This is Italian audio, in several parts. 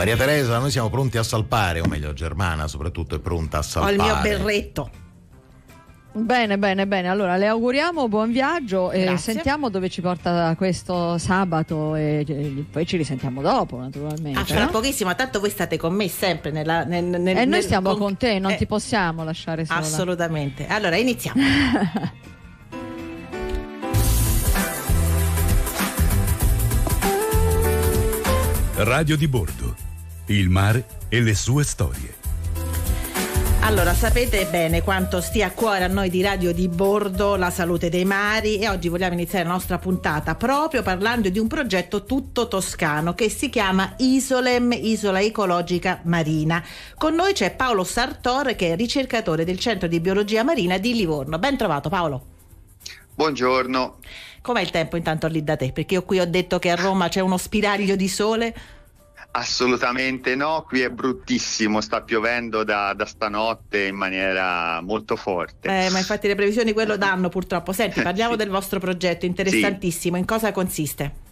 Maria Teresa, noi siamo pronti a salpare, o meglio, Germana soprattutto è pronta a salpare. Ho il mio berretto. Bene, bene, bene. Allora le auguriamo buon viaggio e Grazie. sentiamo dove ci porta questo sabato e, e poi ci risentiamo dopo, naturalmente. Ah, fra no? pochissimo, tanto voi state con me sempre nella, nel, nel, E noi stiamo con, con te, non eh, ti possiamo lasciare sola. Assolutamente. Allora, iniziamo. Radio di Bordo il mare e le sue storie. Allora, sapete bene quanto stia a cuore a noi di Radio di Bordo la salute dei mari e oggi vogliamo iniziare la nostra puntata proprio parlando di un progetto tutto toscano che si chiama Isolem, Isola Ecologica Marina. Con noi c'è Paolo Sartor che è ricercatore del Centro di Biologia Marina di Livorno. Ben trovato Paolo. Buongiorno. Com'è il tempo intanto lì da te? Perché io qui ho detto che a Roma c'è uno spiraglio di sole. Assolutamente no, qui è bruttissimo, sta piovendo da, da stanotte in maniera molto forte. Eh, ma infatti le previsioni quello danno purtroppo. Senti, parliamo sì. del vostro progetto, interessantissimo, in cosa consiste?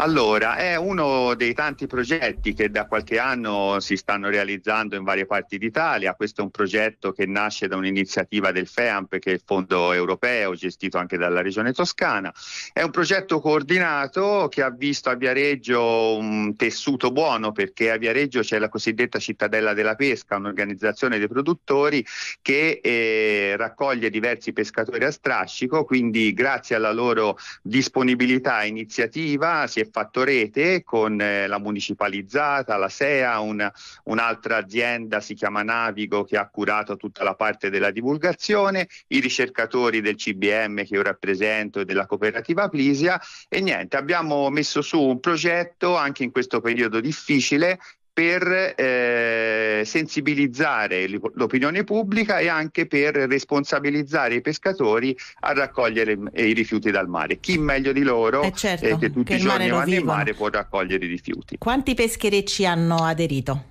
Allora, è uno dei tanti progetti che da qualche anno si stanno realizzando in varie parti d'Italia. Questo è un progetto che nasce da un'iniziativa del FEAMP, che è il Fondo Europeo, gestito anche dalla Regione Toscana. È un progetto coordinato che ha visto a Viareggio un tessuto buono, perché a Viareggio c'è la cosiddetta Cittadella della Pesca, un'organizzazione dei produttori che eh, raccoglie diversi pescatori a strascico, quindi grazie alla loro disponibilità e iniziativa si è fatto rete con eh, la municipalizzata, la SEA, un, un'altra azienda si chiama Navigo che ha curato tutta la parte della divulgazione, i ricercatori del CBM che io rappresento e della cooperativa Plisia e niente, abbiamo messo su un progetto anche in questo periodo difficile per eh, sensibilizzare l'opinione pubblica e anche per responsabilizzare i pescatori a raccogliere i rifiuti dal mare. Chi meglio di loro, eh certo, eh, che tutti che i giorni vanno in mare, può raccogliere i rifiuti. Quanti pescherecci hanno aderito?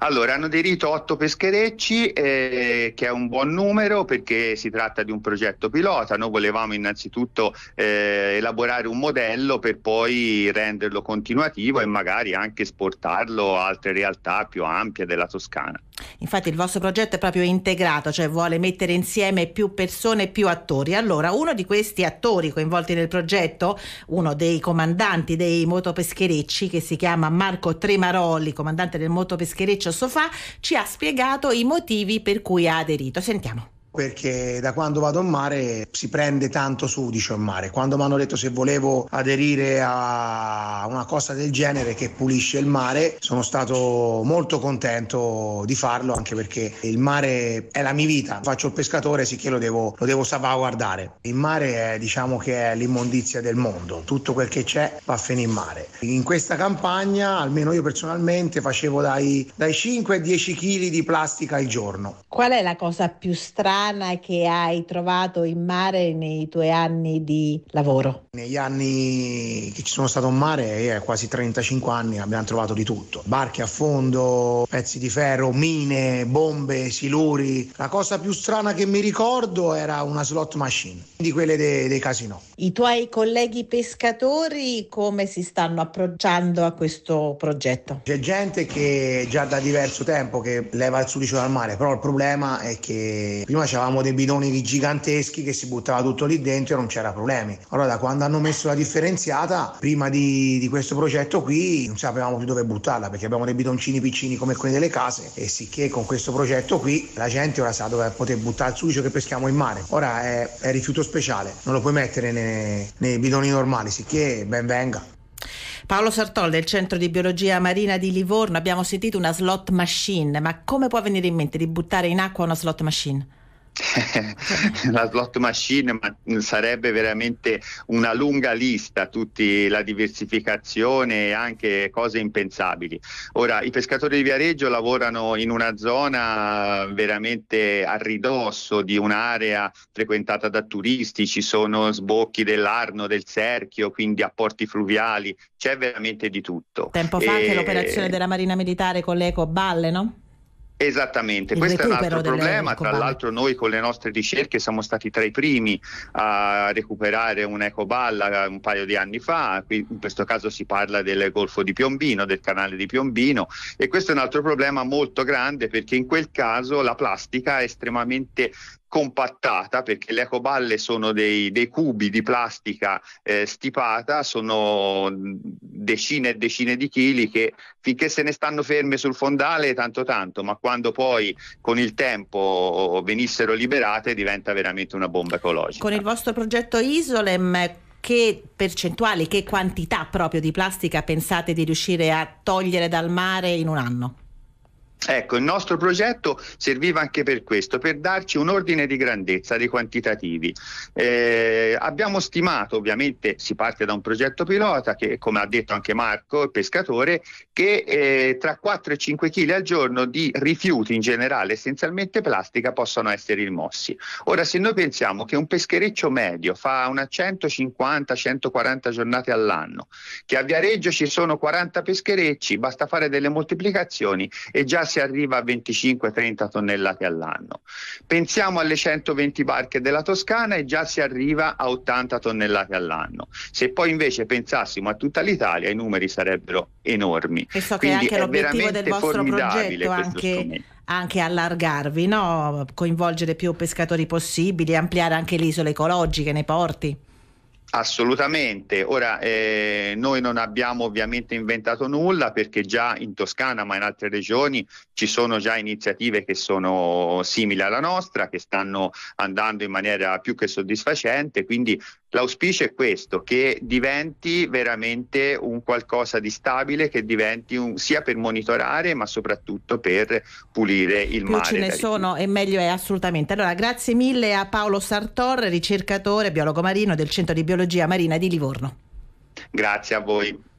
Allora, hanno aderito otto pescherecci, eh, che è un buon numero perché si tratta di un progetto pilota. Noi volevamo innanzitutto eh, elaborare un modello per poi renderlo continuativo e magari anche esportarlo a altre realtà più ampie della Toscana. Infatti il vostro progetto è proprio integrato, cioè vuole mettere insieme più persone e più attori. Allora, uno di questi attori coinvolti nel progetto, uno dei comandanti dei motopescherecci che si chiama Marco Tremaroli, comandante del motopeschereccio Sofà, ci ha spiegato i motivi per cui ha aderito. Sentiamo perché da quando vado in mare si prende tanto sudicio dice in mare. Quando mi hanno detto se volevo aderire a una cosa del genere che pulisce il mare, sono stato molto contento di farlo anche perché il mare è la mia vita. Faccio il pescatore, sì che lo devo, lo devo salvaguardare. Il mare è, diciamo che è l'immondizia del mondo, tutto quel che c'è va a finire in mare. In questa campagna, almeno io personalmente, facevo dai, dai 5 ai 10 kg di plastica al giorno. Qual è la cosa più strana che hai trovato in mare nei tuoi anni di lavoro? Negli anni che ci sono stato in mare, eh, quasi 35 anni, abbiamo trovato di tutto. Barche a fondo, pezzi di ferro, mine, bombe, siluri. La cosa più strana che mi ricordo era una slot machine, di quelle dei, dei casino. I tuoi colleghi pescatori come si stanno approcciando a questo progetto? C'è gente che già da diverso tempo che leva il sudicio dal mare, però il problema problema è che prima avevamo dei bidoni giganteschi che si buttava tutto lì dentro e non c'era problemi. Allora da quando hanno messo la differenziata, prima di, di questo progetto qui non sapevamo più dove buttarla perché abbiamo dei bidoncini piccini come quelli delle case e sicché con questo progetto qui la gente ora sa dove poter buttare il succio che peschiamo in mare. Ora è, è rifiuto speciale, non lo puoi mettere nei, nei bidoni normali, sicché ben venga. Paolo Sartol del Centro di Biologia Marina di Livorno, abbiamo sentito una slot machine, ma come può venire in mente di buttare in acqua una slot machine? la slot machine ma sarebbe veramente una lunga lista, tutti la diversificazione e anche cose impensabili. Ora, i pescatori di Viareggio lavorano in una zona veramente a ridosso di un'area frequentata da turisti, ci sono sbocchi dell'Arno, del Cerchio, quindi apporti fluviali, c'è veramente di tutto. Tempo fa e... anche l'operazione della Marina Militare con le ecoballe, no? Esattamente, Il questo è un altro problema, tra l'altro noi con le nostre ricerche siamo stati tra i primi a recuperare un'ecoballa eh, un paio di anni fa, Qui, in questo caso si parla del Golfo di Piombino, del canale di Piombino e questo è un altro problema molto grande perché in quel caso la plastica è estremamente compattata perché le ecoballe sono dei, dei cubi di plastica eh, stipata, sono decine e decine di chili che finché se ne stanno ferme sul fondale tanto tanto, ma quando poi con il tempo venissero liberate diventa veramente una bomba ecologica. Con il vostro progetto Isolem che percentuali, che quantità proprio di plastica pensate di riuscire a togliere dal mare in un anno? Ecco, il nostro progetto serviva anche per questo, per darci un ordine di grandezza dei quantitativi. Eh, abbiamo stimato, ovviamente si parte da un progetto pilota che, come ha detto anche Marco, il pescatore, che eh, tra 4 e 5 kg al giorno di rifiuti in generale, essenzialmente plastica, possono essere rimossi. Ora, se noi pensiamo che un peschereccio medio fa una 150-140 giornate all'anno, che a Viareggio ci sono 40 pescherecci, basta fare delle moltiplicazioni e già si arriva a 25-30 tonnellate all'anno. Pensiamo alle 120 barche della Toscana e già si arriva a 80 tonnellate all'anno. Se poi invece pensassimo a tutta l'Italia i numeri sarebbero enormi. E so Quindi che è anche l'obiettivo del vostro progetto anche, anche allargarvi, no? coinvolgere più pescatori possibili, ampliare anche le isole ecologiche nei porti. Assolutamente, ora eh, noi non abbiamo ovviamente inventato nulla perché già in Toscana ma in altre regioni ci sono già iniziative che sono simili alla nostra, che stanno andando in maniera più che soddisfacente, quindi L'auspicio è questo, che diventi veramente un qualcosa di stabile, che diventi un, sia per monitorare ma soprattutto per pulire il Più mare. ce ne sono rifiuti. e meglio è assolutamente. Allora grazie mille a Paolo Sartor, ricercatore, biologo marino del Centro di Biologia Marina di Livorno. Grazie a voi.